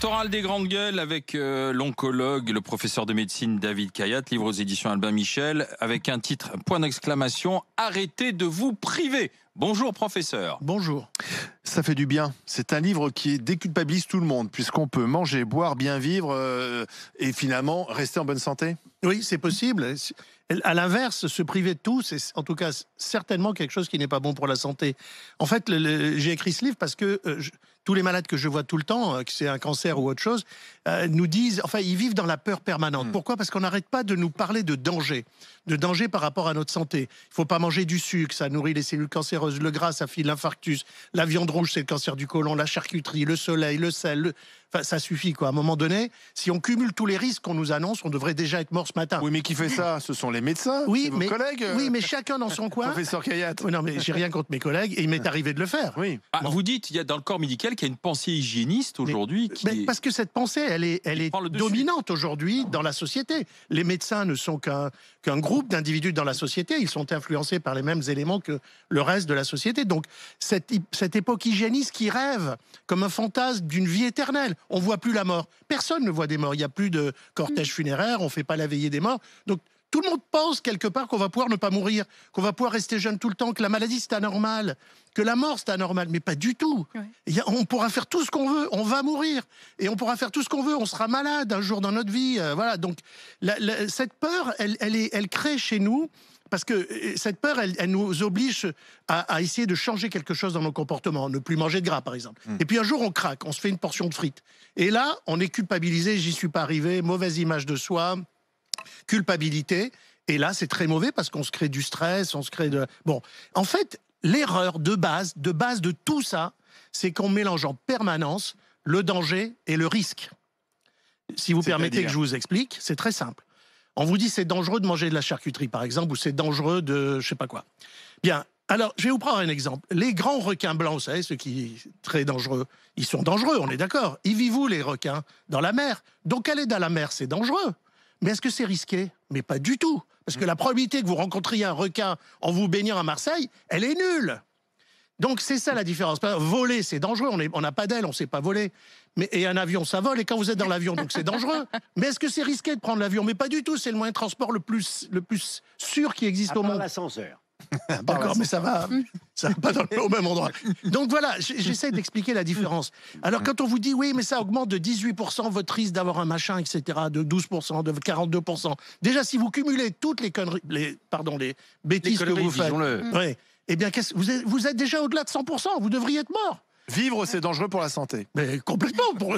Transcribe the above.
Thoral des Grandes Gueules avec l'oncologue euh, l'oncologue, le professeur de médecine David Kayat, livre aux éditions Albin Michel, avec un titre, point d'exclamation, Arrêtez de vous priver. Bonjour professeur. Bonjour. Ça fait du bien. C'est un livre qui déculpabilise tout le monde, puisqu'on peut manger, boire, bien vivre euh, et finalement rester en bonne santé. Oui, c'est possible. À l'inverse, se priver de tout, c'est en tout cas certainement quelque chose qui n'est pas bon pour la santé. En fait, j'ai écrit ce livre parce que euh, tous les malades que je vois tout le temps, euh, que c'est un cancer ou autre chose, euh, nous disent, enfin, ils vivent dans la peur permanente. Hmm. Pourquoi Parce qu'on n'arrête pas de nous parler de danger, de danger par rapport à notre santé. Il ne faut pas manger du sucre, ça nourrit les cellules cancéreuses, le gras, ça file l'infarctus, la viande rouge, c'est le cancer du côlon, la charcuterie, le soleil, le sel. Enfin, ça suffit, quoi. À un moment donné, si on cumule tous les risques qu'on nous annonce, on devrait déjà être mort ce matin. Oui, mais qui fait ça Ce sont les médecins, oui, mes mais, collègues. Euh. Oui, mais chacun dans son coin. Professeur Kayat. Non, mais j'ai rien contre mes collègues et il m'est arrivé de le faire. Oui. Ah, vous dites, il y a dans le corps médical qu'il y a une pensée hygiéniste aujourd'hui. Est... Parce que cette pensée, elle est, elle est dominante aujourd'hui dans la société. Les médecins ne sont qu'un qu'un groupe d'individus dans la société. Ils sont influencés par les mêmes éléments que le reste de la société. Donc, cette, cette époque hygiéniste qui rêve comme un fantasme d'une vie éternelle on voit plus la mort. Personne ne voit des morts. Il n'y a plus de cortège funéraire, on ne fait pas la veillée des morts. Donc tout le monde pense quelque part qu'on va pouvoir ne pas mourir, qu'on va pouvoir rester jeune tout le temps, que la maladie c'est anormal, que la mort c'est anormal, mais pas du tout. on pourra faire tout ce qu'on veut, on va mourir et on pourra faire tout ce qu'on veut, on sera malade un jour dans notre vie. Euh, voilà, donc cette peur, elle crée chez nous parce que euh, euh, cette peur, elle, nous oblige à, essayer de changer quelque chose dans nos comportements, ne plus manger de gras, par exemple. Hmm. Et puis un jour, on craque, on se fait une portion de frites. Et là, on est culpabilisé, j'y suis pas arrivé, mauvaise image de soi, culpabilité. Et là, c'est très mauvais parce qu'on se crée du stress, on se crée de... Bon, en fait, l'erreur de base, de base de tout ça, c'est qu'on mélange en permanence le danger et le risque. Si vous permettez que je vous explique, c'est très simple. On vous dit c'est dangereux de manger de la charcuterie, par exemple, ou c'est dangereux de je sais pas quoi. Bien. Alors, je vais vous prendre un exemple. Les grands requins blancs, vous savez, ceux qui sont très dangereux, ils sont dangereux, on est d'accord. Ils vivent vous, les requins Dans la mer. Donc, aller dans la mer, c'est dangereux. Mais est-ce que c'est risqué Mais pas du tout. Parce que mm. la probabilité que vous rencontriez un requin en vous baignant à Marseille, elle est nulle. Donc c'est ça la différence. Voler, c'est dangereux. On n'a pas d'aile, on ne sait pas voler. Mais, et un avion, ça vole. Et quand vous êtes dans l'avion, donc c'est dangereux. Mais est-ce que c'est risqué de prendre l'avion Mais pas du tout. C'est le moyen de transport le plus, le plus sûr qui existe à au part monde. L'ascenseur. D'accord, mais ça va, ça va pas dans le, au même endroit. Donc voilà, j'essaie d'expliquer la différence. Alors quand on vous dit oui, mais ça augmente de 18% votre risque d'avoir un machin, etc., de 12%, de 42%. Déjà, si vous cumulez toutes les conneries, les, pardon, les bêtises que vous faites, eh bien, vous êtes, vous êtes déjà au-delà de 100%, vous devriez être mort. Vivre, c'est dangereux pour la santé. Mais complètement. Pour...